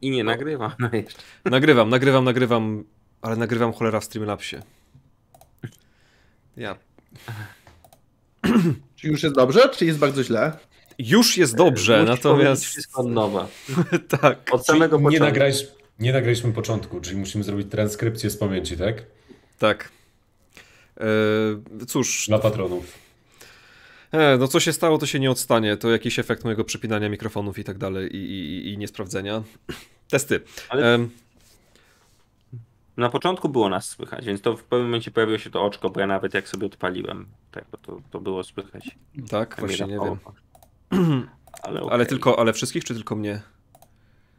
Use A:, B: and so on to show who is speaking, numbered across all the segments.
A: I nie nagrywam.
B: No jeszcze. No nagrywam, nagrywam, nagrywam, ale nagrywam cholera w Streamlabsie.
A: Ja. Czy już jest
B: dobrze, czy jest bardzo źle? Już jest dobrze, Musisz natomiast. Wszystko od nowa. tak. Od samego czyli początku. Nie, nagraliśmy,
C: nie nagraliśmy początku, czyli musimy zrobić transkrypcję z pamięci, tak?
B: Tak. Eee, cóż. Dla patronów e, no co się stało, to się nie odstanie, to jakiś efekt mojego przypinania mikrofonów i tak dalej i, i, i niesprawdzenia. Testy. Ale... Na początku było nas słychać, więc
A: to w pewnym momencie pojawiło się to oczko, bo ja nawet jak sobie odpaliłem, tak, to, to było słychać. Tak, właśnie nie wiem. Ale, okay. ale tylko, ale wszystkich czy tylko mnie?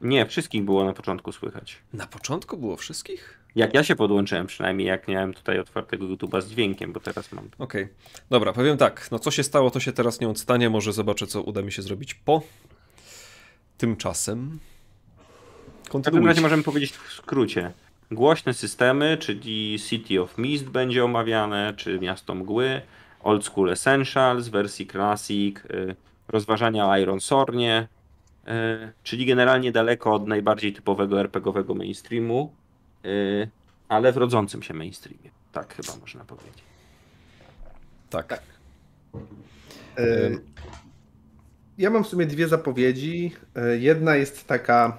A: Nie, wszystkich było na początku słychać.
B: Na początku było wszystkich?
A: Jak ja się podłączyłem przynajmniej, jak miałem tutaj otwartego YouTube'a z dźwiękiem, bo teraz mam.
B: Okej, okay. dobra, powiem tak, no co się stało, to się teraz nie odstanie, może zobaczę, co uda mi się zrobić po. Tymczasem... W takim razie możemy powiedzieć w skrócie. Głośne systemy, czyli
A: City of Mist będzie omawiane, czy Miasto Mgły, Old School Essentials, wersji Classic, y, rozważania o Iron Sornie, E, czyli generalnie daleko od najbardziej typowego RPGowego mainstreamu, e, ale w rodzącym się mainstreamie. Tak chyba można powiedzieć. Tak. tak.
D: E, ja mam w sumie dwie zapowiedzi. Jedna jest taka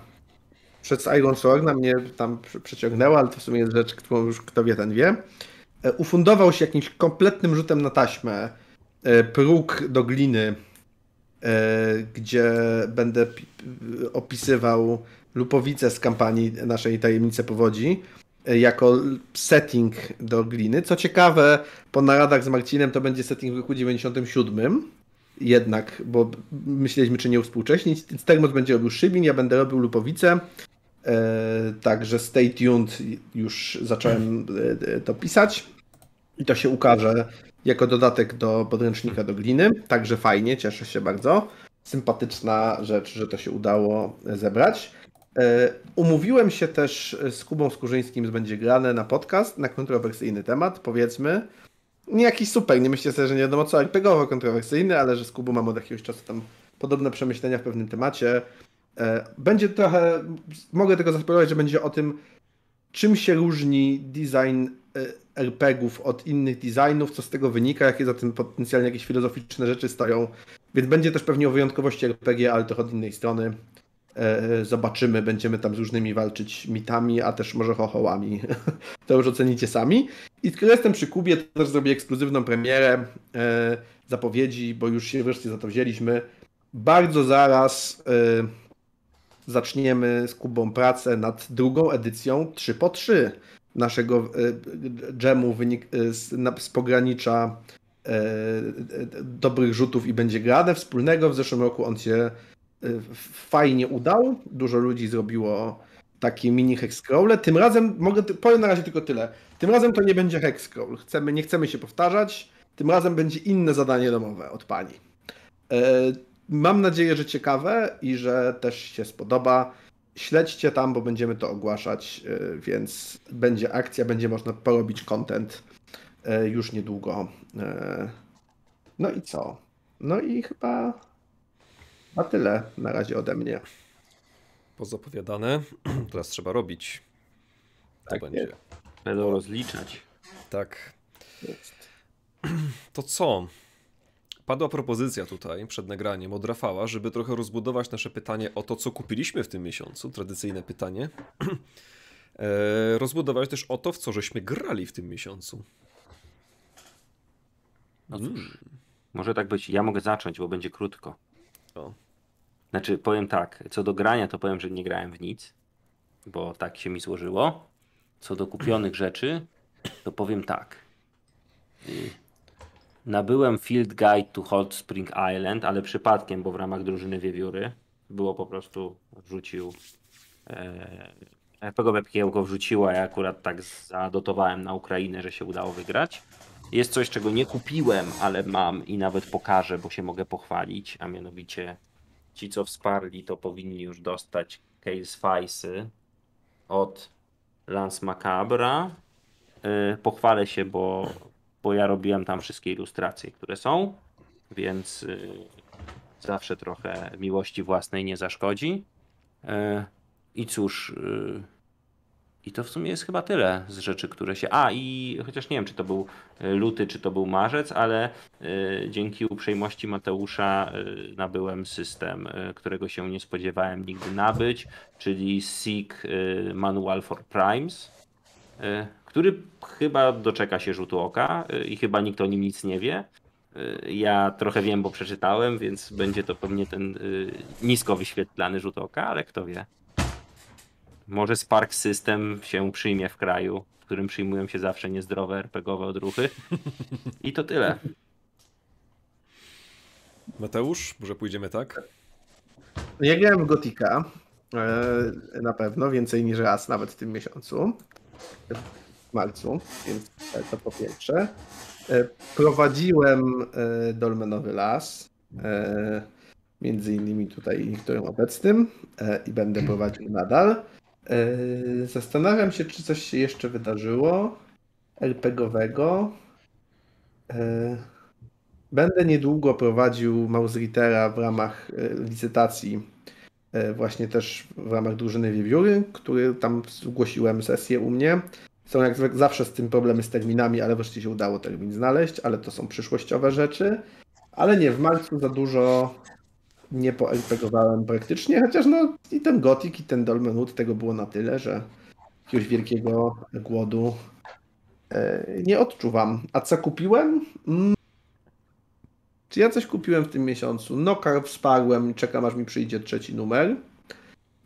D: przed Iron Sorna mnie tam przeciągnęła, ale to w sumie jest rzecz, którą już kto wie, ten wie. Ufundował się jakimś kompletnym rzutem na taśmę próg do gliny E, gdzie będę opisywał lupowicę z kampanii naszej Tajemnice Powodzi e, jako setting do gliny. Co ciekawe, po naradach z Marcinem to będzie setting w roku 97. Jednak, bo myśleliśmy, czy nie uwspółcześnić. Termos będzie robił Szybin, ja będę robił Lupowicę. E, także stay tuned, już zacząłem to pisać. I to się ukaże jako dodatek do podręcznika do gliny. Także fajnie, cieszę się bardzo. Sympatyczna rzecz, że to się udało zebrać. E, umówiłem się też z Kubą Skurzyńskim, że będzie grane na podcast na kontrowersyjny temat, powiedzmy. Nie jakiś super, nie myślę sobie, że nie wiadomo co RPGowo kontrowersyjny, ale że z Kubą mam od jakiegoś czasu tam podobne przemyślenia w pewnym temacie. E, będzie trochę, mogę tego zaspokoić, że będzie o tym, czym się różni design E, RPGów, od innych designów, co z tego wynika, jakie za tym potencjalnie jakieś filozoficzne rzeczy stoją. Więc będzie też pewnie o wyjątkowości RPG, ale to od innej strony. E, e, zobaczymy, będziemy tam z różnymi walczyć mitami, a też może hohołami. to już ocenicie sami. I skoro jestem przy Kubie, to też zrobię ekskluzywną premierę zapowiedzi, bo już się wreszcie za to wzięliśmy. Bardzo zaraz zaczniemy z Kubą pracę nad drugą edycją 3 x 3 naszego e, dżemu wynik, e, z, z pogranicza e, dobrych rzutów i będzie grane wspólnego. W zeszłym roku on się fajnie udał. Dużo ludzi zrobiło takie mini hexcrawle. Tym razem mogę, powiem na razie tylko tyle. Tym razem to nie będzie hexcrawl. Chcemy, nie chcemy się powtarzać. Tym razem będzie inne zadanie domowe od pani. Mam nadzieję, że ciekawe i że też się spodoba śledźcie tam, bo będziemy to ogłaszać, e, więc będzie akcja, będzie można porobić content e, już niedługo. E, no i co? No i chyba na tyle na razie ode mnie.
B: Pozapowiadane. Teraz trzeba robić. To tak, będzie. Będą rozliczać. Tak. To co? Padła propozycja tutaj przed nagraniem od Rafała, żeby trochę rozbudować nasze pytanie o to, co kupiliśmy w tym miesiącu, tradycyjne pytanie. E, rozbudować też o to, w co żeśmy grali w tym miesiącu. No cóż, hmm.
A: może tak być. Ja mogę zacząć, bo będzie krótko. O. Znaczy, powiem tak, co do grania, to powiem, że nie grałem w nic, bo tak się mi złożyło. Co do kupionych rzeczy, to powiem tak. Nabyłem Field Guide to Hot Spring Island, ale przypadkiem, bo w ramach drużyny wiewióry było po prostu wrzucił. E, PGB e, Pkiełko wrzuciła, ja akurat tak zadotowałem na Ukrainę, że się udało wygrać. Jest coś, czego nie kupiłem, ale mam i nawet pokażę, bo się mogę pochwalić, a mianowicie ci, co wsparli, to powinni już dostać Case Face'y od Lance Macabra. E, pochwalę się, bo bo ja robiłem tam wszystkie ilustracje, które są, więc y, zawsze trochę miłości własnej nie zaszkodzi. Y, I cóż, y, i to w sumie jest chyba tyle z rzeczy, które się. A i chociaż nie wiem, czy to był luty, czy to był marzec, ale dzięki uprzejmości Mateusza nabyłem system, którego się nie spodziewałem nigdy nabyć, czyli Seek Manual for Primes który chyba doczeka się rzutu oka y, i chyba nikt o nim nic nie wie. Y, ja trochę wiem, bo przeczytałem, więc będzie to pewnie ten y, nisko wyświetlany rzut oka, ale kto wie. Może Spark System się przyjmie w kraju, w którym przyjmują się zawsze
B: niezdrowe RPGowe odruchy. I to tyle. Mateusz, może pójdziemy tak?
D: Ja grałem Gotika e, na pewno, więcej niż raz nawet w tym miesiącu w marcu, więc to po pierwsze. E, prowadziłem e, Dolmenowy Las, e, między innymi tutaj niektórym obecnym i będę hmm. prowadził nadal. Zastanawiam się, czy coś się jeszcze wydarzyło RPGowego. Będę niedługo prowadził Mausritera w ramach licytacji, właśnie też w ramach drużyny Wiewióry, który tam zgłosiłem sesję u mnie. Są jak zawsze z tym problemy z terminami, ale wreszcie się udało termin znaleźć, ale to są przyszłościowe rzeczy. Ale nie, w marcu za dużo nie poerpegowałem praktycznie, chociaż no i ten gotik i ten Dolmen Wood tego było na tyle, że jakiegoś wielkiego głodu e, nie odczuwam. A co kupiłem? Mm. Czy ja coś kupiłem w tym miesiącu? No, karp wsparłem, czekam aż mi przyjdzie trzeci numer.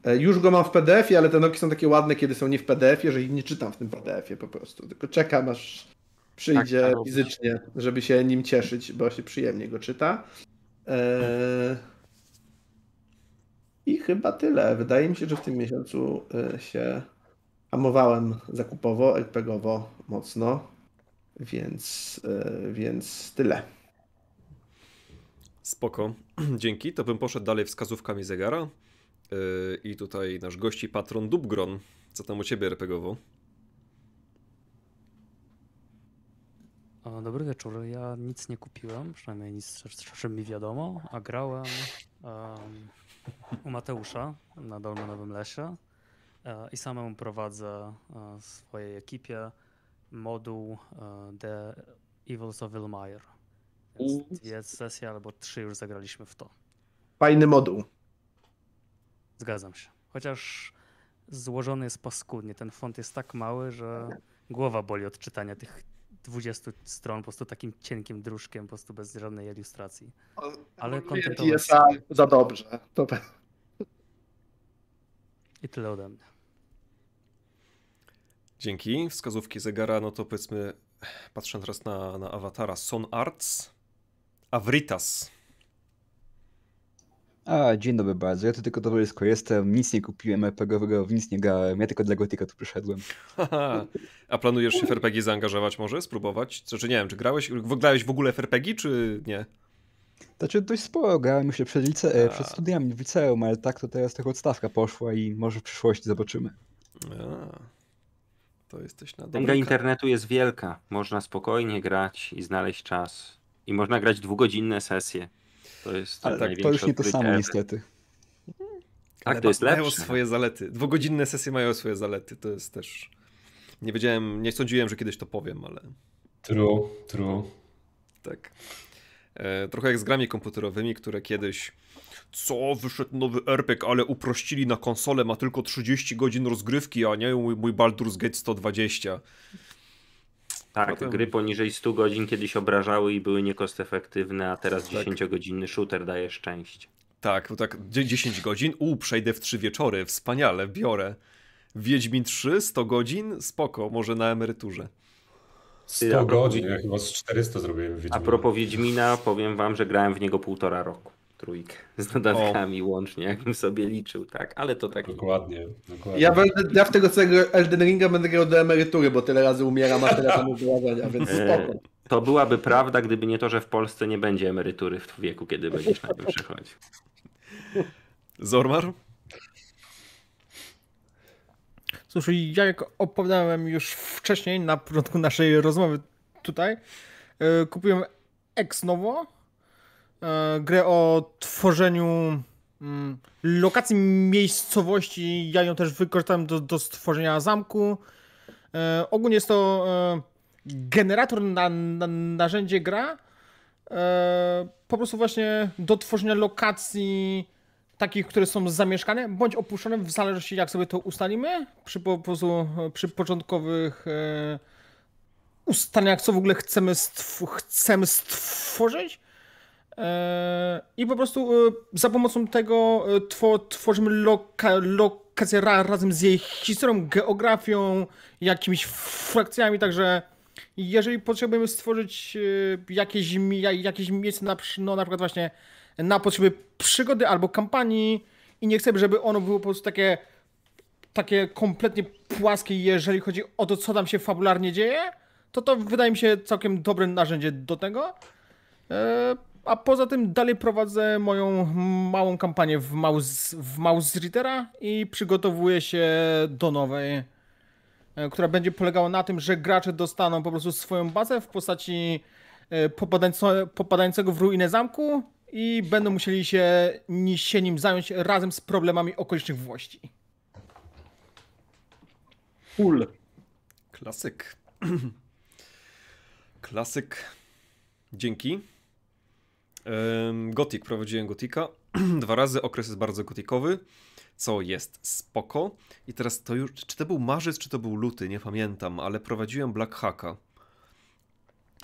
D: E, już go mam w PDF-ie, ale te nogi są takie ładne, kiedy są nie w PDF-ie, że ich nie czytam w tym PDF-ie po prostu. Tylko czekam, aż przyjdzie tak, tak, fizycznie, żeby się nim cieszyć, bo się przyjemnie go czyta. E, I chyba tyle. Wydaje mi się, że w tym miesiącu e, się amowałem zakupowo, RPGowo mocno, więc, więc tyle.
B: Spoko. Dzięki. To bym poszedł dalej wskazówkami zegara. I tutaj nasz gości patron Dubgron. Co tam u ciebie RPGowo?
A: O, dobry wieczór. Ja nic nie kupiłem, przynajmniej nic, czym mi wiadomo, a grałem um, u Mateusza na Dolmanowym Lesie e, i samemu prowadzę w e, swojej ekipie moduł e, The Evils of Vilmire. Jest sesja, albo trzy już zagraliśmy w to.
D: Fajny moduł.
A: Zgadzam się. Chociaż złożony jest paskudnie. Ten font jest tak mały, że głowa boli od czytania tych 20 stron po prostu takim cienkim druszkiem, po prostu bez żadnej ilustracji. Ale kontentować jest
D: za dobrze. To...
A: I tyle ode mnie.
B: Dzięki. Wskazówki zegara, no to powiedzmy, patrzę teraz na, na awatara, Son Arts, Avritas. A, dzień dobry bardzo. Ja tu tylko towarzysko jestem, nic nie kupiłem RPGowego, w nic nie grałem. Ja tylko dla Gotika tu przyszedłem. A planujesz się w RPG zaangażować może? Spróbować? Znaczy nie wiem, czy grałeś, grałeś w ogóle w RPG, czy nie? Znaczy dość sporo grałem się przed, lice- e, przed studiami w liceum, ale tak to teraz trochę odstawka poszła i może w przyszłości zobaczymy. A. To jesteś na Tęga internetu
A: jest wielka. Można spokojnie grać i znaleźć czas. I można grać dwugodzinne sesje.
B: To jest Ale tak, to już nie to samo ever. niestety.
A: Tak, to jest lepsze. mają swoje
B: zalety. Dwugodzinne sesje mają swoje zalety. To jest też... Nie wiedziałem, nie sądziłem, że kiedyś to powiem, ale... True, true. Tak. E, trochę jak z grami komputerowymi, które kiedyś co, wyszedł nowy RPG, ale uprościli na konsolę, ma tylko 30 godzin rozgrywki, a nie mój, mój Baldur's Gate 120.
A: Tak, Potem... gry poniżej 100 godzin kiedyś obrażały i były niekost efektywne, a teraz tak. 10-godzinny
B: shooter daje szczęście. Tak, bo tak 10 godzin, u, przejdę w 3 wieczory, wspaniale, biorę. Wiedźmin 3, 100 godzin, spoko, może na emeryturze. 100 godzin, ja chyba z
C: 400 zrobiłem Wiedźmina. A
B: propos Wiedźmina, powiem wam, że grałem w niego
A: półtora roku trójkę z dodatkami o. łącznie, jakbym sobie liczył, tak? Ale to tak. Dokładnie. dokładnie. Ja, będę,
D: ja w tego całego Elden Ringa będę grał do emerytury, bo tyle razy umieram, a tyle tam wyłażenia, więc e, spoko.
A: To byłaby prawda, gdyby nie to, że w Polsce nie będzie emerytury w wieku,
E: kiedy będziesz na nią Zormar? Cóż, ja jak opowiadałem już wcześniej, na początku naszej rozmowy tutaj, e, kupiłem ex nowo E, grę o tworzeniu mm, lokacji miejscowości. Ja ją też wykorzystałem do, do stworzenia zamku. E, ogólnie jest to e, generator na, na narzędzie gra. Po prostu właśnie do tworzenia lokacji takich, które są zamieszkane bądź opuszczone, w zależności jak sobie to ustalimy, przy, po prostu, przy początkowych e, ustaniach, co w ogóle chcemy, stw chcemy stworzyć. Eee, I po prostu e, za pomocą tego e, tworzymy loka, lokację razem z jej historią, geografią, jakimiś frakcjami, także jeżeli potrzebujemy stworzyć e, jakieś, jakieś miejsce na, no, na przykład właśnie na potrzeby przygody albo kampanii i nie chcemy, żeby ono było po prostu takie, takie kompletnie płaskie, jeżeli chodzi o to, co tam się fabularnie dzieje, to to wydaje mi się całkiem dobre narzędzie do tego. Eee, a poza tym dalej prowadzę moją małą kampanię w Mouse, w mouse Readera i przygotowuję się do nowej, e, która będzie polegała na tym, że gracze dostaną po prostu swoją bazę w postaci e, popadającego w ruinę zamku i będą musieli się, się nim zająć razem z problemami okolicznych włości.
B: Full. Klasyk. Klasyk. Dzięki. Gotik, prowadziłem Gotika dwa razy, okres jest bardzo gotikowy, co jest spoko. I teraz to już, czy to był marzec, czy to był luty, nie pamiętam, ale prowadziłem Black Hacka.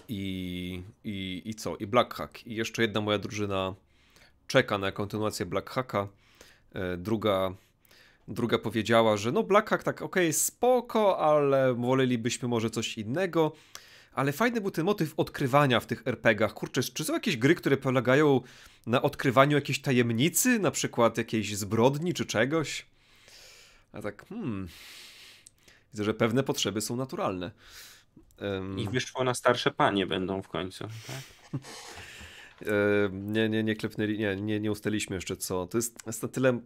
B: I, i, i co? I Black Hack. I jeszcze jedna moja drużyna czeka na kontynuację Black Hacka. E, druga, druga powiedziała, że no Black Hack tak ok, spoko, ale wolelibyśmy może coś innego ale fajny był ten motyw odkrywania w tych RPGach. Kurczę, czy są jakieś gry, które polegają na odkrywaniu jakiejś tajemnicy, na przykład jakiejś zbrodni czy czegoś? A tak, hmm. Widzę, że pewne potrzeby są naturalne. Um... wyszło na starsze panie będą w końcu, tak? nie, nie, nie klepnęli, nie, nie, nie ustaliliśmy jeszcze co. To jest, jest na tyle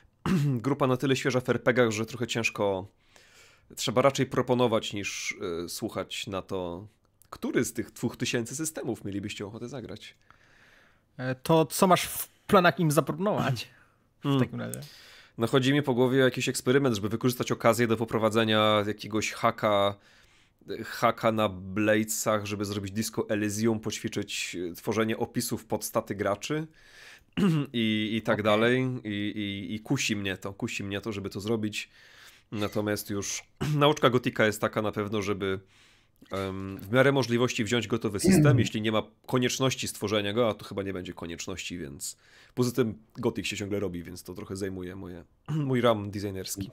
B: grupa na tyle świeża w RPGach, że trochę ciężko trzeba raczej proponować niż y, słuchać na to, który z tych dwóch tysięcy systemów mielibyście ochotę zagrać.
E: E, to co masz w planach im zaproponować hmm. w takim razie?
B: No chodzi mi po głowie o jakiś eksperyment, żeby wykorzystać okazję do poprowadzenia jakiegoś haka haka na Bladesach, żeby zrobić disco Elysium, poćwiczyć e, tworzenie opisów pod staty graczy i, i tak okay. dalej. I, I, i, kusi mnie to, kusi mnie to, żeby to zrobić. Natomiast już nauczka gotika jest taka na pewno, żeby w miarę możliwości wziąć gotowy system, jeśli nie ma konieczności stworzenia go, a to chyba nie będzie konieczności, więc poza tym gotik się ciągle robi, więc to trochę zajmuje moje, mój ram designerski.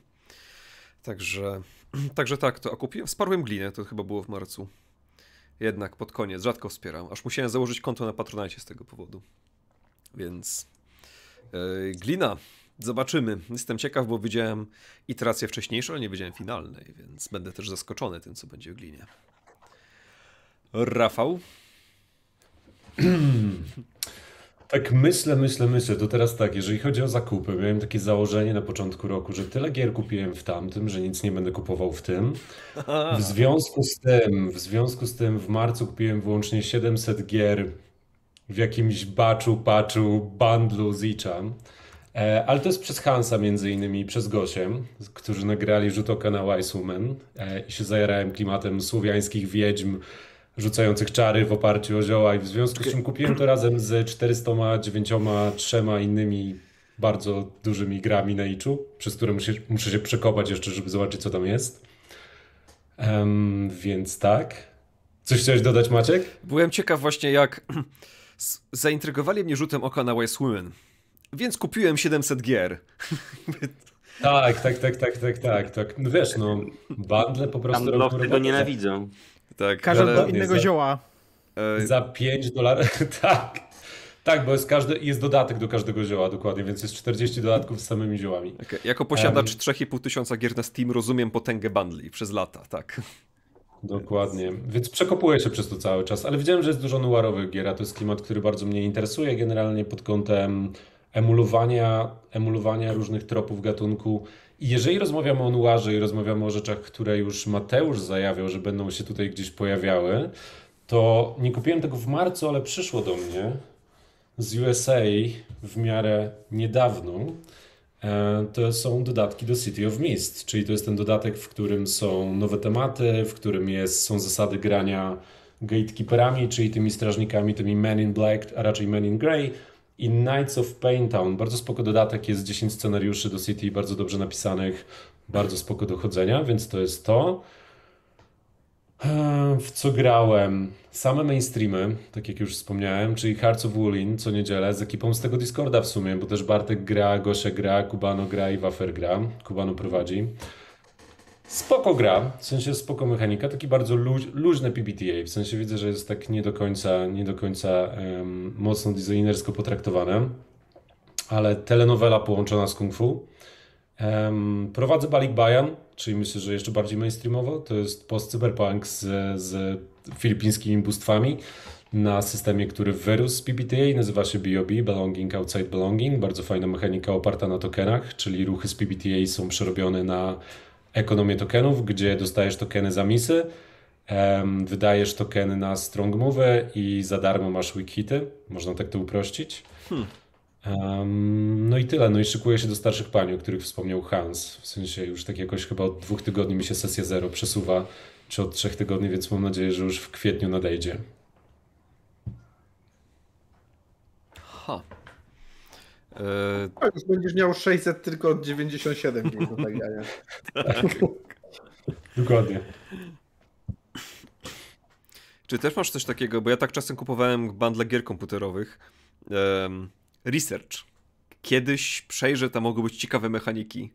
B: Także, także tak, to akupiłem kupiłem, wsparłem glinę, to chyba było w marcu. Jednak pod koniec, rzadko wspieram, aż musiałem założyć konto na Patronite z tego powodu. Więc yy, glina, Zobaczymy. Jestem ciekaw, bo widziałem iterację wcześniejszą, ale nie widziałem finalnej, więc będę też zaskoczony tym, co będzie w glinie. Rafał?
C: Tak myślę, myślę, myślę. To teraz tak, jeżeli chodzi o zakupy, miałem takie założenie na początku roku, że tyle gier kupiłem w tamtym, że nic nie będę kupował w tym. W związku z tym, w związku z tym w marcu kupiłem wyłącznie 700 gier w jakimś baczu, paczu, bandlu z Itcha. E, ale to jest przez Hansa między innymi przez Gosiem, którzy nagrali rzut oka na Woman e, i się zajarałem klimatem słowiańskich wiedźm rzucających czary w oparciu o zioła i w związku z czym kupiłem to razem z 493 innymi bardzo dużymi grami na Ichu, przez które muszę, muszę się przekopać jeszcze, żeby zobaczyć co tam jest. Um, więc tak.
B: Coś chciałeś dodać Maciek? Byłem ciekaw właśnie jak zaintrygowali mnie rzutem oka na Wise Woman więc kupiłem 700 gier.
C: Tak, tak, tak, tak, tak, tak. tak. No wiesz, no, bundle po prostu... Tam lofty go nienawidzą. Tak, do innego za, zioła. Za 5 dolarów, tak. Tak, bo jest, każdy,
B: jest dodatek do każdego zioła dokładnie, więc jest 40 dodatków z samymi ziołami. Okay. Jako posiadacz um, 3,5 tysiąca gier na Steam rozumiem potęgę bundli przez lata, tak. Dokładnie, więc
C: przekopuję się przez to cały czas, ale widziałem, że jest dużo nuarowych gier, a to jest klimat, który bardzo mnie interesuje generalnie pod kątem emulowania, emulowania różnych tropów gatunku. I jeżeli rozmawiamy o nuarze i rozmawiamy o rzeczach, które już Mateusz zajawiał, że będą się tutaj gdzieś pojawiały, to nie kupiłem tego w marcu, ale przyszło do mnie z USA w miarę niedawno. E, to są dodatki do City of Mist, czyli to jest ten dodatek, w którym są nowe tematy, w którym jest, są zasady grania gatekeeperami, czyli tymi strażnikami, tymi men in black, a raczej men in grey, i Knights of Paintown. Bardzo spoko dodatek, jest 10 scenariuszy do City, bardzo dobrze napisanych, bardzo spoko do chodzenia, więc to jest to. Ehm, w co grałem? Same mainstreamy, tak jak już wspomniałem, czyli Hearts of Woolin co niedzielę z ekipą z tego Discorda w sumie, bo też Bartek gra, Gosia gra, Kubano gra i Wafer gra. Kubano prowadzi. Spoko gra, w sensie spoko mechanika, taki bardzo luź, luźne PBTA, w sensie widzę, że jest tak nie do końca, nie do końca um, mocno designersko potraktowane, ale telenowela połączona z kung fu. Um, prowadzę Balik Bayan, czyli myślę, że jeszcze bardziej mainstreamowo, to jest post-cyberpunk z, z filipińskimi bóstwami na systemie, który wyrósł z PBTA, nazywa się BOB, Belonging Outside Belonging, bardzo fajna mechanika oparta na tokenach, czyli ruchy z PBTA są przerobione na ekonomię tokenów, gdzie dostajesz tokeny za misy, wydajesz tokeny na strong move i za darmo masz weak hity. Można tak to uprościć. Hmm. no i tyle. No i szykuję się do starszych pani, o których wspomniał Hans. W sensie już tak jakoś chyba od dwóch tygodni mi się sesja zero przesuwa, czy od trzech tygodni, więc mam nadzieję, że już w kwietniu nadejdzie. Ha. Yy...
D: Już będziesz miał 600 tylko od 97 gdzieś no tak,
C: tak, Dokładnie.
B: Czy też masz coś takiego, bo ja tak czasem kupowałem bundle gier komputerowych. research. Kiedyś przejrzę, tam mogą być ciekawe mechaniki.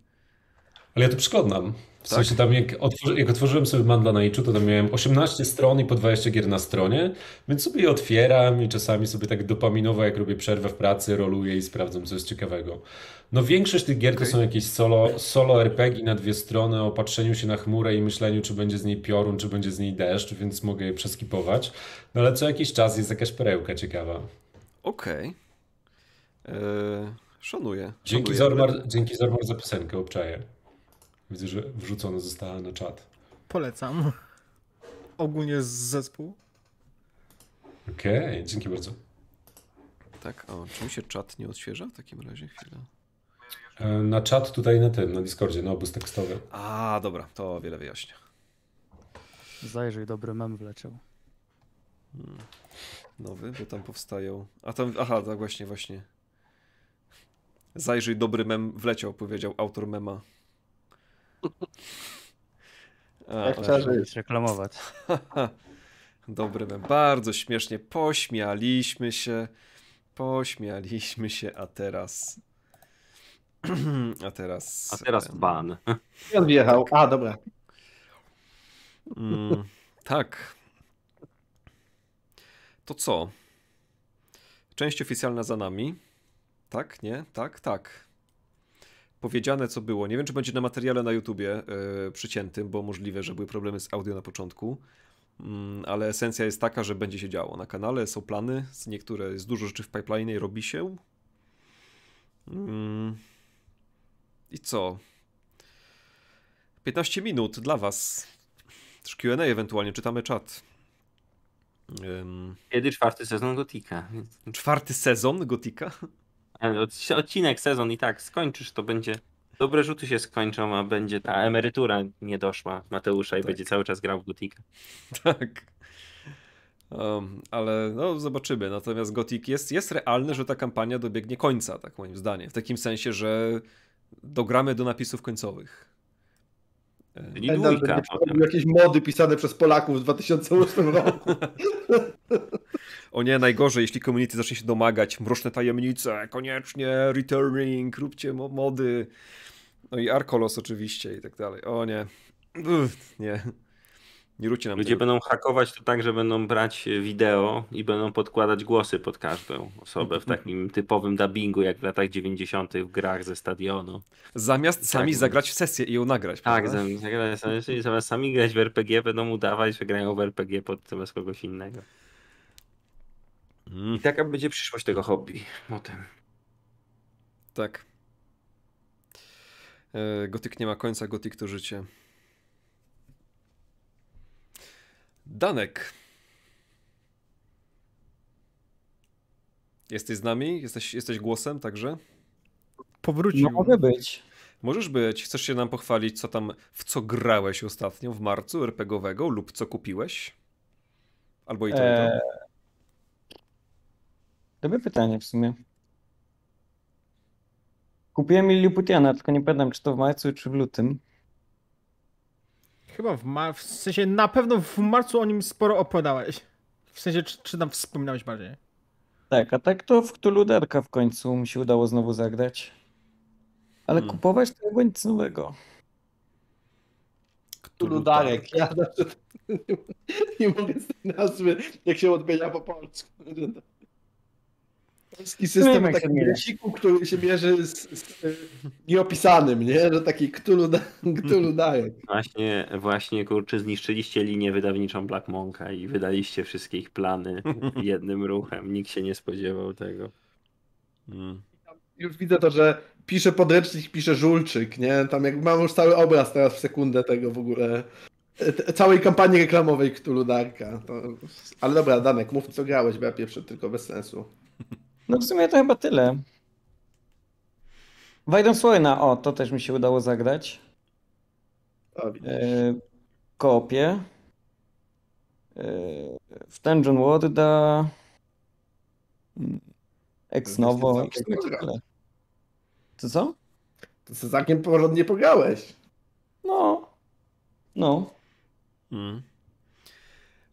B: Ale ja to przeglądam. W tak. sensie tak? tam,
C: jak, otworzy, jak, otworzyłem sobie Mandla na Iczu, to tam miałem 18 stron i po 20 gier na stronie, więc sobie je otwieram i czasami sobie tak dopaminowo, jak robię przerwę w pracy, roluję i sprawdzam, co jest ciekawego. No większość tych gier okay. to są jakieś solo, solo RPG na dwie strony o patrzeniu się na chmurę i myśleniu, czy będzie z niej piorun, czy będzie z niej deszcz, więc mogę je przeskipować. No ale co jakiś czas jest jakaś perełka ciekawa. Okej. Okay. Eee, szanuję. szanuję. Dzięki, Zormar, dzięki Zormar za piosenkę, obczaję. Widzę, że wrzucona została na czat.
E: Polecam. Ogólnie z zespół. Okej, okay, dzięki bardzo.
B: Tak, o, czemu się czat nie odświeża w takim razie? Chwila.
C: E, na czat tutaj na tym, na Discordzie, na obóz
B: tekstowy. A, dobra, to wiele wyjaśnia. Zajrzyj, dobry mem wleciał. Hmm. Nowy, bo tam powstają. A tam, aha, tak właśnie, właśnie. Zajrzyj, dobry mem wleciał, powiedział autor mema. Ja Jak żyć. reklamować. Dobry, no, bardzo śmiesznie. Pośmialiśmy się. Pośmialiśmy się, a teraz. A teraz. A teraz ban. Ja odjechał. wjechał. A, dobra. Mm, tak. To co? Część oficjalna za nami. Tak, nie? Tak, tak powiedziane, co było. Nie wiem, czy będzie na materiale na YouTubie yy, przyciętym, bo możliwe, że były problemy z audio na początku. Yy, ale esencja jest taka, że będzie się działo. Na kanale są plany, z niektóre, jest dużo rzeczy w pipeline i robi się. Yy. I co? 15 minut dla Was. Też QA ewentualnie, czytamy czat. Kiedy czwarty sezon Gotika? Czwarty sezon Gotika?
A: E, odcinek, sezon i tak skończysz, to będzie. Dobre rzuty się skończą, a będzie ta emerytura nie doszła Mateusza i tak. będzie cały czas grał w Gotika. Tak.
B: Um, ale no, zobaczymy. Natomiast Gotik jest, jest realny, że ta kampania dobiegnie końca, tak moim zdaniem. W takim sensie, że dogramy do napisów końcowych. E, Czyli dwójka.
D: Jakieś mody pisane przez Polaków w 2008 roku.
B: o nie, najgorzej, jeśli community zacznie się domagać, mroczne tajemnice, koniecznie, returning, róbcie mody. No i Arkolos oczywiście i tak dalej. O nie. Uff, nie. Nie róbcie nam Ludzie tego.
A: będą hakować to tak, że będą brać wideo i będą podkładać głosy pod każdą osobę w takim typowym dubbingu, jak w latach 90. w grach ze stadionu.
B: Zamiast tak, sami zagrać w sesję i ją nagrać. Tak, zamiast,
A: zamiast sami grać w RPG, będą udawać, że grają w RPG pod
B: kogoś innego. Mm. I taka będzie przyszłość tego hobby potem. Tak. E, gotyk nie ma końca, gotyk to życie. Danek. Jesteś z nami? Jesteś, jesteś głosem także? Powrócił. No mogę być. Możesz być. Chcesz się nam pochwalić, co tam, w co grałeś ostatnio w marcu RPGowego lub co kupiłeś? Albo i to, eee, i to. E, Dobre pytanie w sumie. Kupiłem Liliputiana, tylko nie pamiętam, czy to w marcu, czy w lutym.
E: Chyba w marcu, w sensie na pewno w marcu o nim sporo opowiadałeś. W sensie, czy, czy tam wspominałeś bardziej. Tak, a tak to w Cthulhuderka
B: w końcu mi się udało znowu zagrać. Ale hmm. kupować to jakby nic nowego.
D: Cthulhudarek. Ja też. nie mogę z tej nazwy, jak się odbija po polsku. Polski system takiego, który się bierze z, z, nieopisanym, nie? Że taki ktulu da, daje.
A: Właśnie, właśnie, kurczę, zniszczyliście linię wydawniczą Black Monka i wydaliście wszystkie ich plany jednym ruchem. Nikt się nie spodziewał tego.
B: Hmm.
D: Już widzę to, że pisze podręcznik, pisze Żulczyk, nie? Tam jak mam już cały obraz teraz w sekundę tego w ogóle e, całej kampanii reklamowej Cthulhu Darka. To... Ale dobra, Danek, mów co grałeś, bo ja pierwszy tylko bez sensu. No w sumie to chyba
B: tyle. Wajdą Słojna, o, to też mi się udało zagrać. E, kopie. E, w Dungeon Warda. Ex Novo. i Co co? To z Zakiem porządnie pograłeś. No. No. Mm.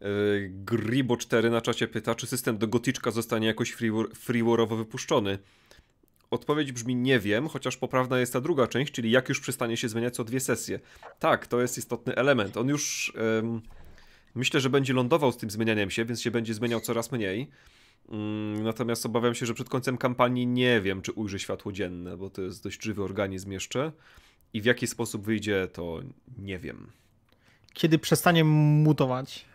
B: E, Gribo4 na czacie pyta, czy system do gotyczka zostanie jakoś freewarowo wypuszczony. Odpowiedź brzmi nie wiem, chociaż poprawna jest ta druga część, czyli jak już przestanie się zmieniać co dwie sesje. Tak, to jest istotny element. On już myślę, że będzie lądował z tym zmienianiem się, więc się będzie zmieniał coraz mniej. Mm, natomiast obawiam się, że przed końcem kampanii nie wiem, czy ujrzy światło dzienne, bo to jest dość żywy organizm jeszcze. I w jaki sposób wyjdzie, to nie wiem.
E: Kiedy przestanie mutować?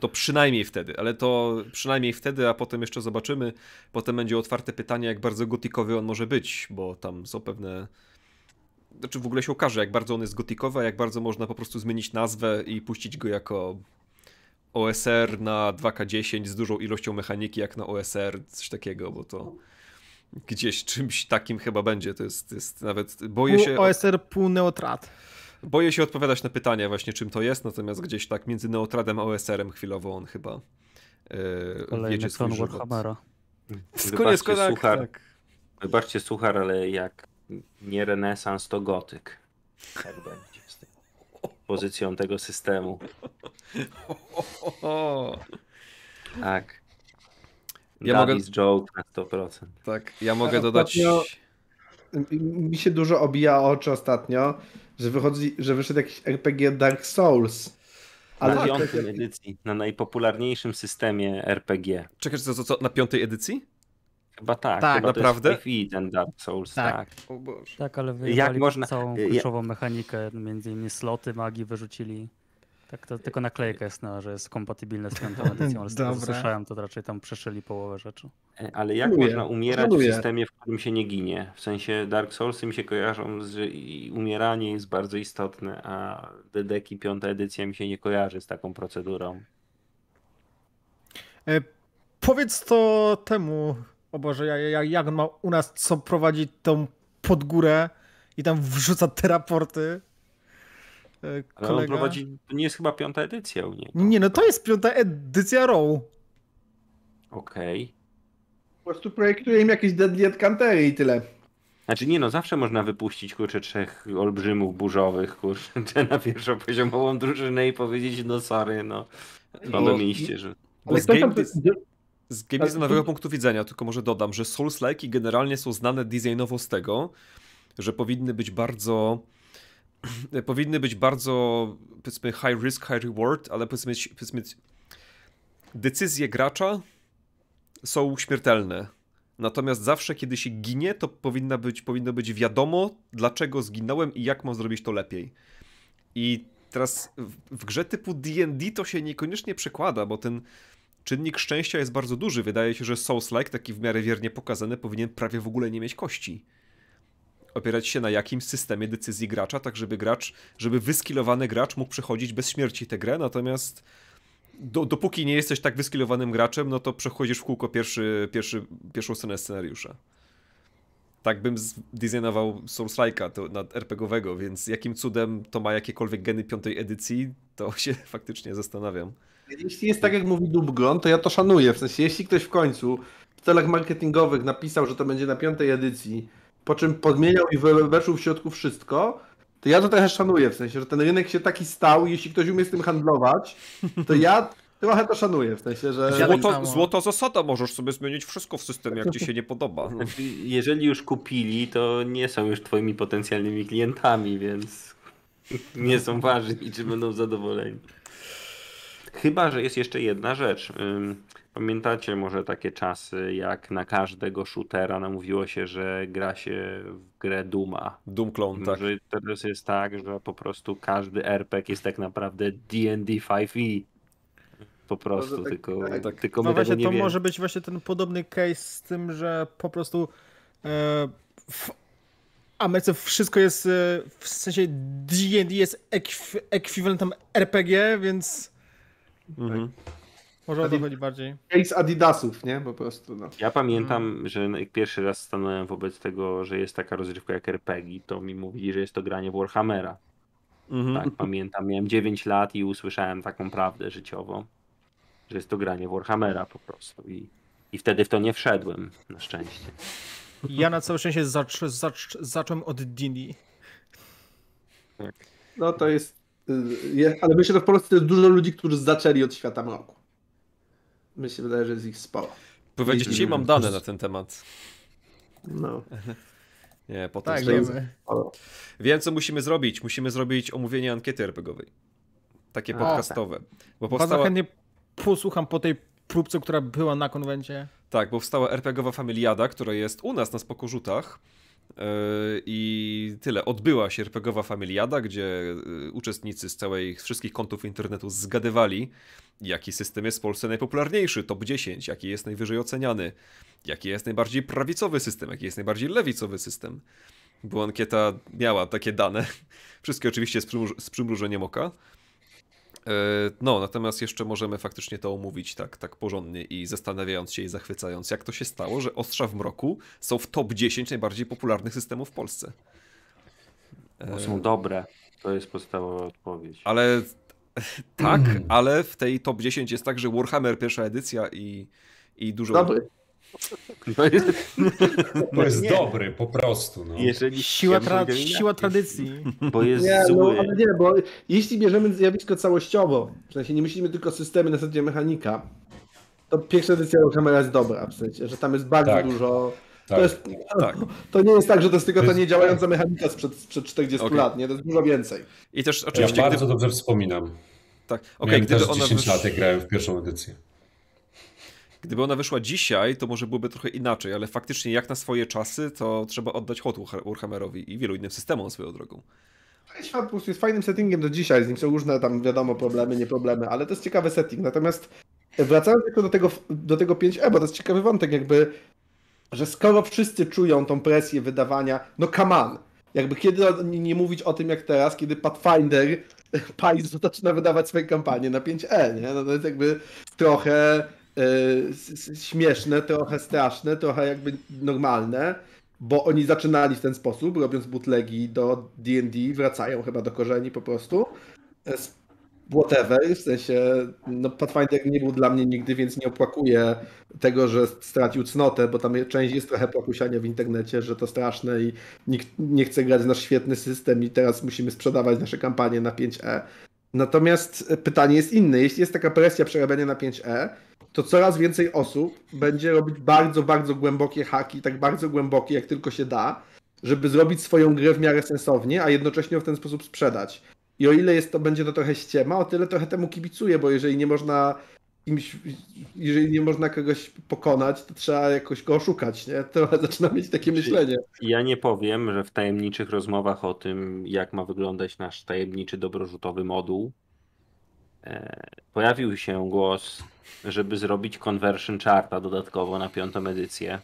B: to przynajmniej wtedy, ale to przynajmniej wtedy, a potem jeszcze zobaczymy. Potem będzie otwarte pytanie, jak bardzo gotikowy on może być, bo tam są pewne. Znaczy w ogóle się okaże, jak bardzo on jest gotikowy, a jak bardzo można po prostu zmienić nazwę i puścić go jako OSR na 2K10 z dużą ilością mechaniki, jak na OSR, coś takiego, bo to gdzieś czymś takim chyba będzie. To jest, jest nawet. Boję się. OSR
E: półneutrat
B: boję się odpowiadać na pytanie właśnie, czym to jest, natomiast gdzieś tak między Neotradem a OSR-em chwilowo on chyba yy, Kolejny wiecie swój żywot. Warhammera. Koniec konak, suchar,
A: tak, tak. Wybaczcie, suchar, ale jak nie renesans, to gotyk.
B: Tak będzie z tym
A: pozycją tego systemu. Tak. Ja That mogę... is joke na 100%. Tak, ja mogę dodać
D: mi się dużo obija oczy ostatnio, że, wychodzi, że wyszedł jakiś RPG Dark Souls. Ale na tak, piątej jak...
A: Tak. edycji, na najpopularniejszym systemie RPG. Czekasz, co, co, co na piątej edycji? Chyba tak. Tak, chyba naprawdę? I ten Dark Souls, tak. Tak, o Boże. tak ale wyjechali Jak można... całą kluczową mechanikę, między innymi sloty magii wyrzucili. Tak, to tylko naklejka jest, no, że jest kompatybilne z piątą edycją, ale z tego słyszałem, to raczej tam przeszli połowę rzeczy. E, ale jak można umierać w systemie, w którym się nie ginie? W sensie Dark Soulsy mi się kojarzą, że umieranie jest bardzo istotne, a i piąta edycja mi się nie kojarzy z taką procedurą.
E: E, powiedz to temu, o Boże, jak, jak ma u nas co prowadzi tą podgórę i tam wrzuca te raporty kolega... Ale on prowadzi,
A: to nie jest chyba piąta edycja u niego. Nie,
E: no to jest piąta edycja row.
A: Okej. Okay.
E: Po prostu projektuje im jakieś
D: Deadly Cantery i tyle.
A: Znaczy nie no, zawsze można wypuścić kurczę trzech olbrzymów
B: burzowych kurczę na pierwszą poziomową drużynę i powiedzieć no sorry, no no bo, mieliście, że... z, game, z to... punktu widzenia tylko może dodam, że Souls-like generalnie są znane designowo z tego, że powinny być bardzo powinny być bardzo, powiedzmy, high risk, high reward, ale powiedzmy, powiedzmy decyzje gracza są śmiertelne. Natomiast zawsze, kiedy się ginie, to powinna być, powinno być wiadomo, dlaczego zginąłem i jak mam zrobić to lepiej. I teraz w, w grze typu D&D to się niekoniecznie przekłada, bo ten czynnik szczęścia jest bardzo duży. Wydaje się, że Souls-like, taki w miarę wiernie pokazany, powinien prawie w ogóle nie mieć kości opierać się na jakimś systemie decyzji gracza, tak żeby gracz, żeby wyskilowany gracz mógł przechodzić bez śmierci tę grę, natomiast do, dopóki nie jesteś tak wyskilowanym graczem, no to przechodzisz w kółko pierwszy, pierwszy, pierwszą scenę scenariusza. Tak bym designował Source Like'a nad RPGowego, więc jakim cudem to ma jakiekolwiek geny piątej edycji, to się faktycznie zastanawiam. Jeśli jest tak, jak mówi Dubgon, to ja to szanuję. W sensie, jeśli ktoś w końcu w celach marketingowych napisał, że to
D: będzie na piątej edycji, po czym podmieniał i weszł w środku wszystko, to ja to trochę szanuję, w sensie, że ten rynek się taki stał i jeśli ktoś umie z tym handlować, to ja trochę
B: to szanuję, w sensie, że... Złoto, tak złota zasada, możesz sobie zmienić wszystko w systemie, jak ci się nie podoba. Znaczy,
A: jeżeli już kupili, to nie są już twoimi potencjalnymi klientami, więc nie są ważni, czy będą zadowoleni. Chyba, że jest jeszcze jedna rzecz. Pamiętacie może takie czasy, jak na każdego shootera namówiło się, że gra się w grę Duma. Doom Clone, może tak. Może teraz jest tak, że po prostu każdy RPG jest tak naprawdę D&D 5e. E. Po prostu, tak, tylko, tak. tak. tylko no właśnie, to może
E: być właśnie ten podobny case z tym, że po prostu e, w Ameryce wszystko jest, e, w sensie D&D jest ekwi ekwiwalentem RPG, więc... Mhm. Tak. Może o to chodzi bardziej. Case Adidasów,
A: nie? Po prostu. No. Ja pamiętam, hmm. że jak pierwszy raz stanąłem wobec tego, że jest taka rozrywka jak RPG, to mi mówili, że jest to granie Warhammera. Mm-hmm. Tak, pamiętam. Miałem 9 lat i usłyszałem taką prawdę życiową, że jest to granie Warhammera po prostu. I, i wtedy w to nie wszedłem, na szczęście.
E: Ja na całe szczęście zacz, zacz, zacząłem od Dini.
D: Tak. No to jest. Y, ale myślę, że w Polsce jest dużo ludzi, którzy zaczęli od świata mroku mi się wydaje, że jest ich sporo. Powiedzieć, dzisiaj mam dane na
B: ten temat. No. Nie, potem tak, Wiem, co musimy zrobić. Musimy zrobić omówienie ankiety RPGowej. Takie A, podcastowe. Tak. Bo powstała... Bardzo chętnie
E: posłucham po tej próbce, która była na konwencie.
B: Tak, bo powstała RPGowa Familiada, która jest u nas na Spokorzutach. Yy, I tyle. Odbyła się RPGowa familiada, gdzie yy, uczestnicy z całej, z wszystkich kątów internetu zgadywali, jaki system jest w Polsce najpopularniejszy, top 10, jaki jest najwyżej oceniany, jaki jest najbardziej prawicowy system, jaki jest najbardziej lewicowy system. Bo ankieta miała takie dane. Wszystkie oczywiście z, przymruż z przymrużeniem oka. E, no, natomiast jeszcze możemy faktycznie to omówić tak, tak porządnie i zastanawiając się i zachwycając, jak to się stało, że ostrza w mroku są w top 10 najbardziej popularnych systemów w Polsce. Bo są dobre. To jest podstawowa odpowiedź. Ale tak, ale w tej top 10 jest tak, że Warhammer pierwsza edycja i, i dużo. Dobry. No to jest, bo jest dobry po prostu. No. Jeżeli siła, tra siła tradycji. Bo jest nie,
C: no,
D: zły. No, ale nie, bo jeśli bierzemy zjawisko całościowo, w sensie nie myślimy tylko o systemie, na zasadzie mechanika, to pierwsza edycja kamera jest dobra, w sensie, że tam jest bardzo tak. dużo... Tak, to, jest, tak. to, nie jest tak, że to jest tylko ta niedziałająca mechanika sprzed, sprzed 40 okay. lat, nie? To jest dużo więcej.
B: I też oczywiście... Ja bardzo dobrze wspominam. Tak, okej. Okay, Miałem też 10 lat, jak
C: grałem w pierwszą
B: edycję. Gdyby ona wyszła dzisiaj, to może byłoby trochę inaczej, ale faktycznie jak na swoje czasy, to trzeba oddać hot Warhammerowi i wielu innym systemom swoją drogą.
D: Świat po prostu jest fajnym settingiem do dzisiaj, z nim są różne tam wiadomo problemy, nie problemy, ale to jest ciekawy setting. Natomiast wracając tylko do tego, do tego 5E, bo to jest ciekawy wątek jakby, że skoro wszyscy czują tą presję wydawania, no come on, jakby kiedy nie mówić o tym jak teraz, kiedy Pathfinder PiS zaczyna wydawać swoje kampanie na 5E, nie? No to jest jakby trochę E, śmieszne, trochę straszne, trochę jakby normalne, bo oni zaczynali w ten sposób, robiąc butlegi do D&D, wracają chyba do korzeni po prostu. E, whatever, w sensie, no Pathfinder nie był dla mnie nigdy, więc nie opłakuję tego, że stracił cnotę, bo tam część jest trochę płakusiania w internecie, że to straszne i nikt nie chce grać w nasz świetny system i teraz musimy sprzedawać nasze kampanie na 5E. Natomiast e, pytanie jest inne. Jeśli jest taka presja przerabiania na 5E, to coraz więcej osób będzie robić bardzo, bardzo głębokie haki, tak bardzo głębokie, jak tylko się da, żeby zrobić swoją grę w miarę sensownie, a jednocześnie w ten sposób sprzedać. I o ile jest to, będzie to trochę ściema, o tyle trochę temu kibicuję, bo jeżeli nie można kimś, jeżeli nie można kogoś pokonać, to trzeba jakoś go oszukać, nie? To zaczyna mieć takie myślenie.
A: Ja nie powiem, że w tajemniczych rozmowach o tym, jak ma wyglądać nasz tajemniczy dobrorzutowy moduł, e, pojawił się głos żeby zrobić conversion charta dodatkowo na piątą edycję,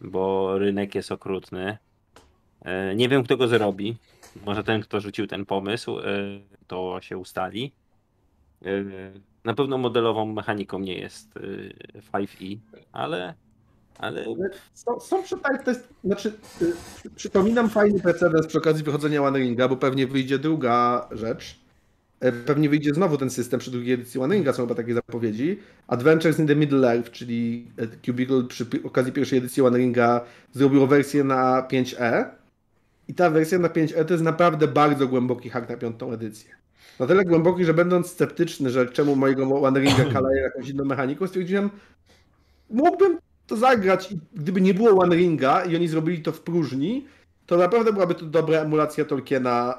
A: bo rynek jest okrutny. E, nie wiem, kto go zrobi. Może ten, kto rzucił ten pomysł, e, to się ustali. E, na pewno modelową mechaniką nie jest 5i, ale. ale...
D: Starszy Type tak, to jest. Znaczy, przypominam fajny precedens przy okazji wychodzenia One Ringa, bo pewnie wyjdzie druga rzecz, Pewnie wyjdzie znowu ten system przy drugiej edycji One Ringa, są chyba takie zapowiedzi. Adventures in the Middle Earth, czyli e, Cubicle przy okazji pierwszej edycji One Ringa zrobiło wersję na 5e. I ta wersja na 5e to jest naprawdę bardzo głęboki hack na piątą edycję. Na tyle głęboki, że będąc sceptyczny, że czemu mojego One Ringa kalaje jakąś inną mechaniką, stwierdziłem, mógłbym to zagrać i gdyby nie było One Ringa i oni zrobili to w próżni, to naprawdę byłaby to dobra emulacja Tolkiena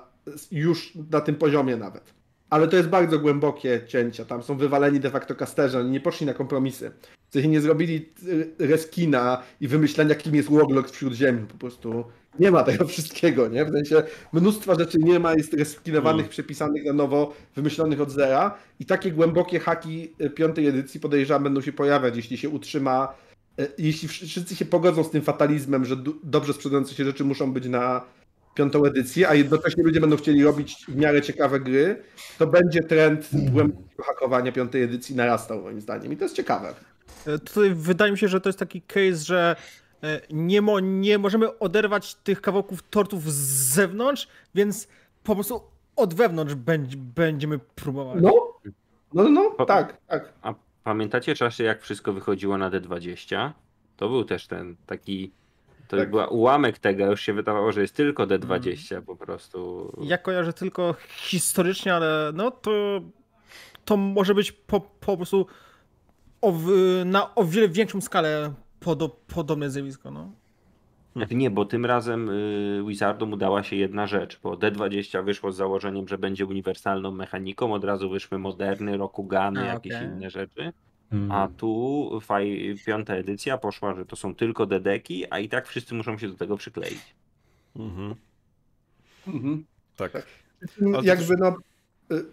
D: już na tym poziomie nawet ale to jest bardzo głębokie cięcia. Tam są wywaleni de facto kasterzy, oni nie poszli na kompromisy. W sensie nie zrobili y, reskina i wymyślenia, kim jest Warlock wśród ziemi. Po prostu nie ma tego wszystkiego, nie? W sensie mnóstwa rzeczy nie ma, jest reskinowanych, mm. przepisanych na nowo, wymyślonych od zera i takie głębokie haki y, piątej edycji podejrzewam będą się pojawiać, jeśli się utrzyma, y, jeśli wszyscy się pogodzą z tym fatalizmem, że dobrze sprzedające się rzeczy muszą być na piątą edycję, a jednocześnie ludzie będą chcieli robić w miarę ciekawe gry, to będzie trend głębokiego hakowania piątej edycji narastał moim zdaniem i to jest ciekawe.
E: E, tutaj wydaje mi się, że to jest taki case, że e, nie, mo, nie możemy oderwać tych kawałków tortów z zewnątrz, więc po prostu od wewnątrz będ, będziemy próbować. No,
A: no, no, no tak, tak. A pamiętacie czasy, jak wszystko wychodziło na D20? To był też ten taki to tak. była ułamek tego, już się wydawało, że jest tylko D20 hmm. po prostu.
E: Ja kojarzę tylko historycznie, ale no to, to może być po, po prostu o, na o wiele większą skalę podobne zjawisko. No.
A: nie, bo tym razem y, Wizardom udała się jedna rzecz, bo D20 wyszło z założeniem, że będzie uniwersalną mechaniką, od razu wyszły moderny, Rokugany, A, jakieś okay. inne rzeczy. Mm. A mhm. tu faj, piąta edycja poszła, że to są tylko dedeki, a i tak wszyscy muszą się do tego przykleić. Mhm. Mhm. Tak. tak.
D: Jakby no, y,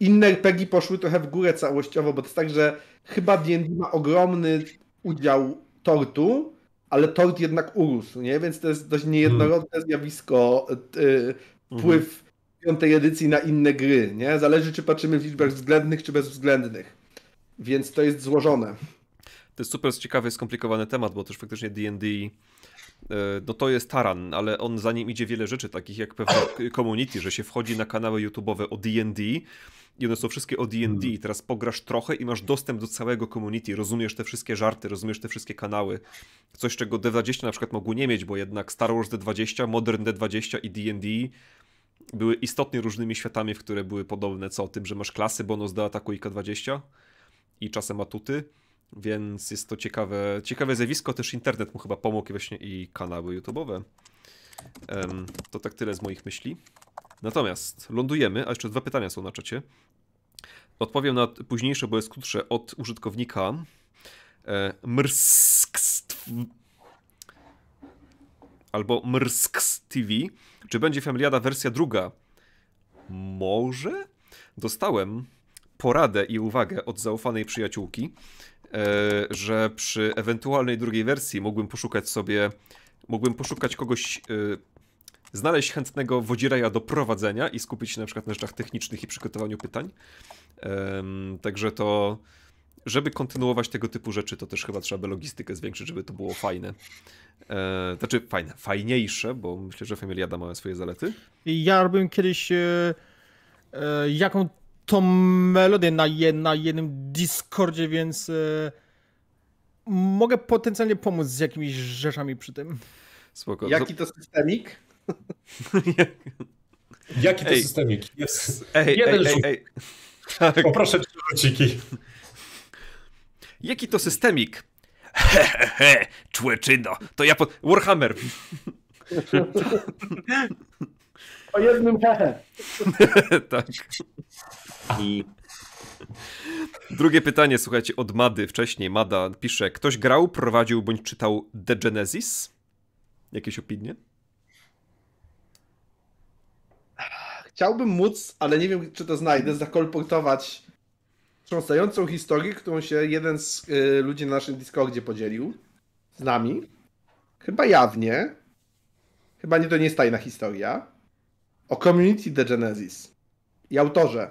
D: inne PEGI poszły trochę w górę całościowo, bo to jest tak, że chyba D&D ma ogromny udział tortu, ale tort jednak urósł, nie? Więc to jest dość niejednorodne hmm. zjawisko, y, mhm. wpływ piątej edycji na inne gry, nie? Zależy, czy patrzymy w liczbach względnych, czy bezwzględnych. Więc to jest złożone.
B: To jest super ciekawy, skomplikowany temat, bo też faktycznie D&D e, no to jest taran, ale on za nim idzie wiele rzeczy, takich jak pewne community, że się wchodzi na kanały YouTube'owe o D&D i one są wszystkie o D&D i hmm. teraz pograsz trochę i masz dostęp do całego community, rozumiesz te wszystkie żarty, rozumiesz te wszystkie kanały. Coś, czego D20 na przykład mogło nie mieć, bo jednak Star Wars D20, Modern D20 i D&D były istotnie różnymi światami, w które były podobne, co o tym, że masz klasy bonus do ataku IK20, i czasem atuty, więc jest to ciekawe, ciekawe zjawisko. Też internet mu chyba pomógł i właśnie i kanały YouTube'owe. to tak tyle z moich myśli. Natomiast lądujemy, a jeszcze dwa pytania są na czacie. Odpowiem na późniejsze, bo jest krótsze od użytkownika. E, Mrskstw albo Mrskstv, Czy będzie Familiada wersja druga? Może? Dostałem poradę i uwagę od zaufanej przyjaciółki, e, że przy ewentualnej drugiej wersji mógłbym poszukać sobie, mógłbym poszukać kogoś, e, znaleźć chętnego wodzireja do prowadzenia i skupić się na przykład na rzeczach technicznych i przygotowaniu pytań. Także to, żeby kontynuować tego typu rzeczy, to też chyba trzeba by logistykę zwiększyć, żeby to było fajne. E, znaczy fajne, fajniejsze, bo myślę, że Familiada ma swoje zalety.
E: Ja robiłem kiedyś jaką tą melodię na, je, na jednym Discordzie, więc e, mogę potencjalnie pomóc z jakimiś rzeczami przy tym.
B: Spoko. Jaki to
E: systemik? Jaki
C: to ej. systemik? Jest ej, jeden ej, ej, tak. Poproszę trzy rzuciki.
B: Jaki to systemik? He, he, he, człeczyno. To ja pod... Warhammer.
D: O jednym hehe.
B: tak. I... Drugie pytanie, słuchajcie, od Mady wcześniej. Mada pisze, ktoś grał, prowadził bądź czytał The Genesis? Jakieś opinie?
D: Chciałbym móc, ale nie wiem, czy to znajdę, zakolportować wstrząsającą historię, którą się jeden z y, ludzi na naszym Discordzie podzielił z nami. Chyba jawnie. Chyba nie to nie jest tajna historia o community The Genesis i autorze.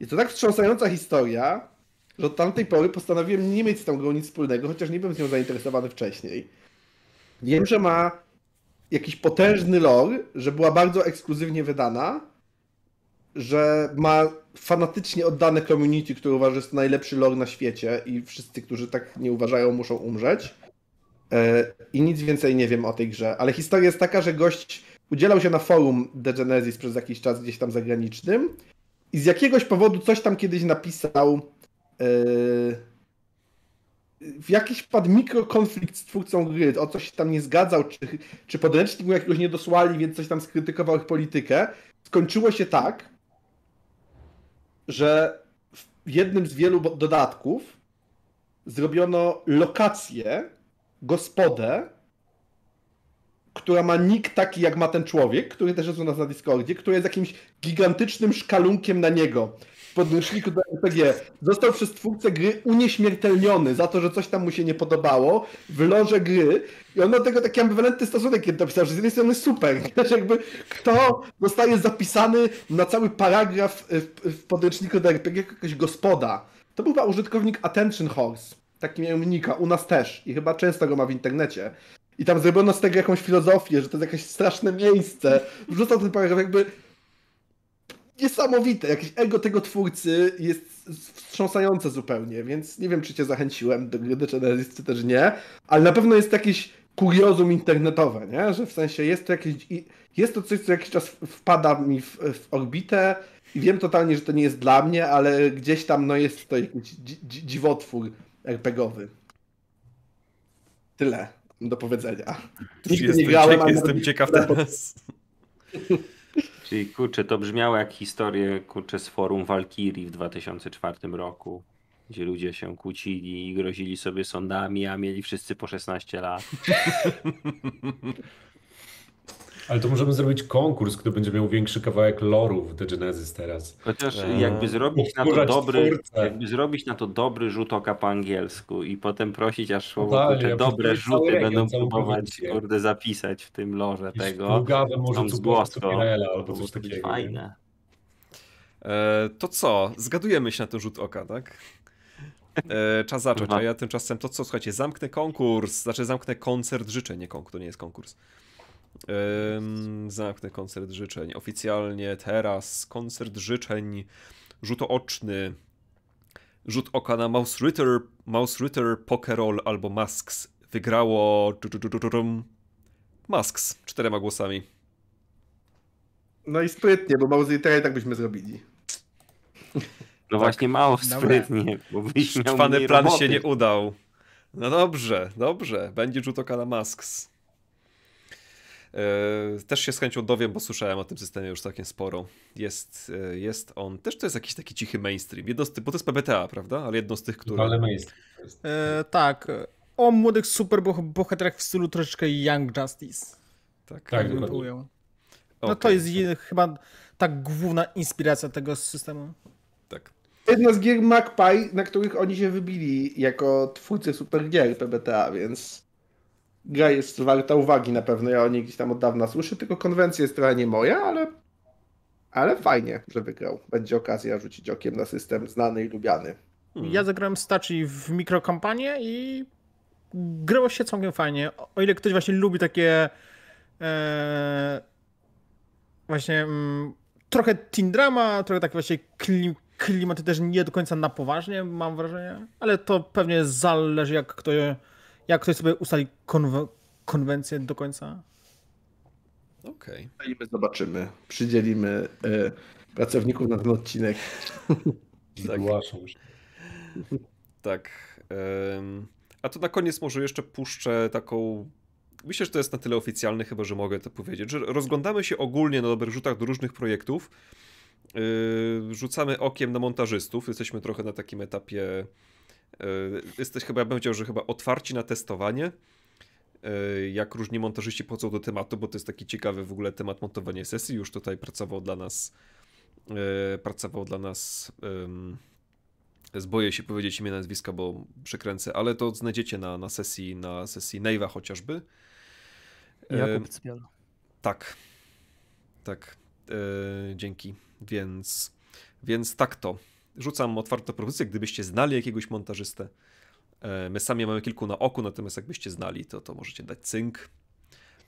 D: I to tak wstrząsająca historia, że od tamtej pory postanowiłem nie mieć z tą grą nic wspólnego, chociaż nie byłem z nią zainteresowany wcześniej. Wiem, że ma jakiś potężny lore, że była bardzo ekskluzywnie wydana, że ma fanatycznie oddane community, które uważa, że jest to najlepszy lore na świecie i wszyscy, którzy tak nie uważają, muszą umrzeć. E, I nic więcej nie wiem o tej grze, ale historia jest taka, że gość udzielał się na forum The Genesis przez jakiś czas gdzieś tam zagranicznym i z jakiegoś powodu coś tam kiedyś napisał. Yy, w jakiś padł mikrokonflikt z twórcą gry, o coś tam nie zgadzał, czy, czy podręcznik mu jakiegoś nie dosłali, więc coś tam skrytykował ich politykę. Skończyło się tak, że w jednym z wielu dodatków zrobiono lokację, gospodę, która ma nick taki jak ma ten człowiek, który też jest u nas na Discordzie, który jest jakimś gigantycznym szkalunkiem na niego w podnośniku do RPG. Został przez twórcę gry unieśmiertelniony za to, że coś tam mu się nie podobało w loże gry i on ma tego taki ambiwalentny stosunek, kiedy napisał, że z jednej strony super, też jakby kto zostaje zapisany na cały paragraf e, w, w podręczniku do RPG jako jakaś gospoda. To był użytkownik Attention Horse. Taki miałem nika, u nas też i chyba często go ma w internecie. I tam zrobiono z tego jakąś filozofię, że to jest jakieś straszne miejsce. Wrzucał ten paragraf jakby niesamowite. Jakieś ego tego twórcy jest wstrząsające zupełnie, więc nie wiem, czy cię zachęciłem do gry czy też nie, ale na pewno jest jakieś kuriozum internetowe, nie? Że w sensie jest to jakieś... Jest to coś, co jakiś czas wpada mi w, w orbitę i wiem totalnie, że to nie jest dla mnie, ale gdzieś tam no jest to jakiś dziwotwór RPGowy. Tyle do powiedzenia.
A: Nigdy jestem, nie grałem, jestem ciekaw
C: teraz.
A: Czyli kurczę, to brzmiało jak historię kurczę z forum Walkirii w 2004 roku, gdzie ludzie się kłócili i grozili sobie sądami, a mieli wszyscy po 16 lat.
C: Ale to możemy zrobić konkurs, kto będzie miał większy kawałek loru w The Genesis teraz. Chociaż eee. jakby
A: zrobić, na to dobry, jakby zrobić na to dobry rzut oka po angielsku i potem prosić, aż no słowo, no tak, te ja dobre rzuty będą próbować
B: kurde, zapisać w tym lorze I tego. Plugawe może cukierela albo coś takiego. Fajne. Eee, to co? Zgadujemy się na ten rzut oka, tak? E, czas zacząć, a ja tymczasem to co, słuchajcie, zamknę konkurs, znaczy zamknę koncert życzeń, nie konkurs, to nie jest konkurs. Zamknę koncert życzeń. Oficjalnie teraz koncert życzeń rzutooczny. Rzut oka na Mouse Ritter, Mouse Ritter, Pokerol albo Masks. Wygrało Masks czterema głosami.
D: No i sprytnie, bo Mouse Ritter i tak byśmy zrobili.
B: No tak. właśnie mało sprytnie, bo plan roboty. się nie udał. No dobrze, dobrze. Będzie rzut oka na Masks. E, też się z chęcią dowiem, bo słyszałem o tym systemie już całkiem sporo. Jest, e, jest on, też to jest jakiś taki cichy mainstream, jedno z, bo to jest PBTA, prawda? Ale jedno z tych, które... Ale mainstream.
E: E, tak, o młodych superbohaterach w stylu troszeczkę Young Justice. Tak, tak No okay. to jest chyba tak główna inspiracja tego systemu. Tak. Jedna z gier Magpie, na których oni
D: się wybili jako twórcy super gier PBTA, więc gra jest warta uwagi na pewno. Ja o niej gdzieś tam od dawna słyszę, tylko konwencja jest trochę nie moja, ale, ale fajnie, że wygrał. Będzie okazja rzucić okiem na system znany i lubiany.
E: Hmm. Ja zagrałem Staci w mikrokampanię i grało się całkiem fajnie. O ile ktoś właśnie lubi takie e, właśnie mm, trochę teen drama, trochę takie właśnie klim, klimaty też nie do końca na poważnie, mam wrażenie, ale to pewnie zależy jak kto je jak ktoś sobie ustali konwencję do końca.
B: Okej.
D: Okay. My zobaczymy. Przydzielimy e, pracowników na ten odcinek.
B: Tak. się. tak. A to na koniec może jeszcze puszczę taką myślę, że to jest na tyle oficjalne, chyba że mogę to powiedzieć, że rozglądamy się ogólnie na dobrych rzutach do różnych projektów. Yy, rzucamy okiem na montażystów. Jesteśmy trochę na takim etapie E, jesteś chyba, ja bym chciał, że chyba otwarci na testowanie, e, jak różni montażyści podchodzą do tematu, bo to jest taki ciekawy w ogóle temat montowania sesji. Już tutaj pracował dla nas, e, pracował dla nas, zboję się powiedzieć imię, nazwiska, bo przekręcę, ale to znajdziecie na, na sesji, na sesji Neiva chociażby. Jakub Cpiel. Tak, tak, dzięki. Więc, więc tak to. Rzucam otwartą propozycję, gdybyście znali jakiegoś montażystę. E, my sami mamy kilku na oku, natomiast jakbyście znali, to, to możecie dać cynk.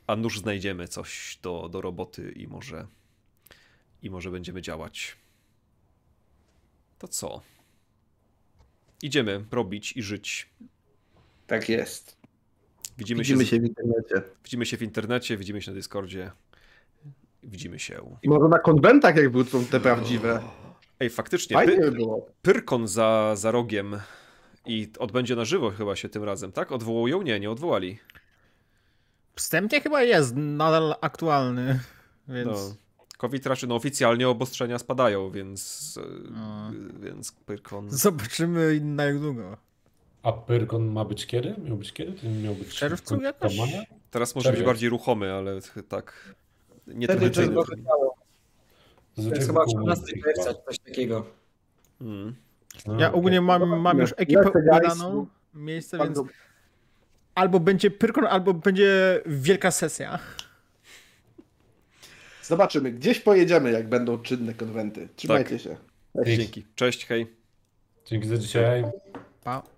B: A nóż znajdziemy coś do, do roboty i może, i może będziemy działać. To co? Idziemy robić i żyć. Tak jest. Widzimy, widzimy się, się w internecie. Widzimy się w internecie, widzimy się na Discordzie. Widzimy się.
D: I może na konwentach, jak były te prawdziwe.
B: Ej, faktycznie. by było. Pyrkon za, za rogiem i odbędzie na żywo chyba się tym razem, tak? Odwołują? Nie, nie odwołali.
E: Wstępnie chyba jest nadal aktualny, więc... No.
B: COVID raczej, no oficjalnie obostrzenia spadają, więc... No. Y, więc Pyrkon...
E: Zobaczymy na jak
C: długo. A Pyrkon ma być kiedy? Miał być kiedy? To miał być w czerwcu jakoś?
B: Teraz może Czerwiec. być bardziej ruchomy, ale tak... Nie Wtedy to jest
E: to jest chyba 18 czerwca, tak. coś
B: takiego. Hmm.
E: No, ja ogólnie tak. mam, mam już ekipę układaną, miejsce, więc albo będzie Pyrkon, albo będzie wielka sesja. Zobaczymy.
D: Gdzieś pojedziemy, jak będą czynne
B: konwenty. Trzymajcie tak. się. Dzięki. Dzięki. Cześć, hej. Dzięki za dzisiaj. Pa.